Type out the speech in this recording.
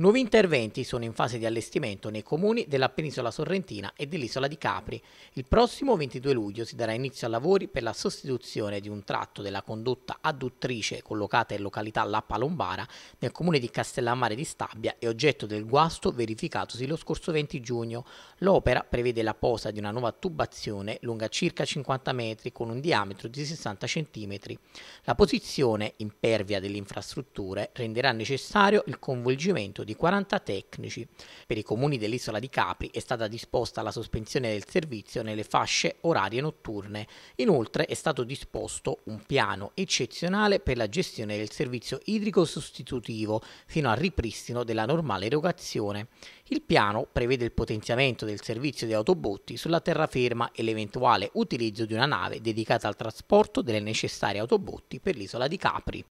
Nuovi interventi sono in fase di allestimento nei comuni della penisola sorrentina e dell'isola di Capri. Il prossimo 22 luglio si darà inizio a lavori per la sostituzione di un tratto della condotta adduttrice collocata in località La Palombara nel comune di Castellammare di Stabia e oggetto del guasto verificatosi lo scorso 20 giugno. L'opera prevede la posa di una nuova tubazione lunga circa 50 metri con un diametro di 60 cm. La posizione impervia delle infrastrutture renderà necessario il coinvolgimento di di 40 tecnici. Per i comuni dell'isola di Capri è stata disposta la sospensione del servizio nelle fasce orarie notturne. Inoltre è stato disposto un piano eccezionale per la gestione del servizio idrico sostitutivo fino al ripristino della normale erogazione. Il piano prevede il potenziamento del servizio di autobotti sulla terraferma e l'eventuale utilizzo di una nave dedicata al trasporto delle necessarie autobotti per l'isola di Capri.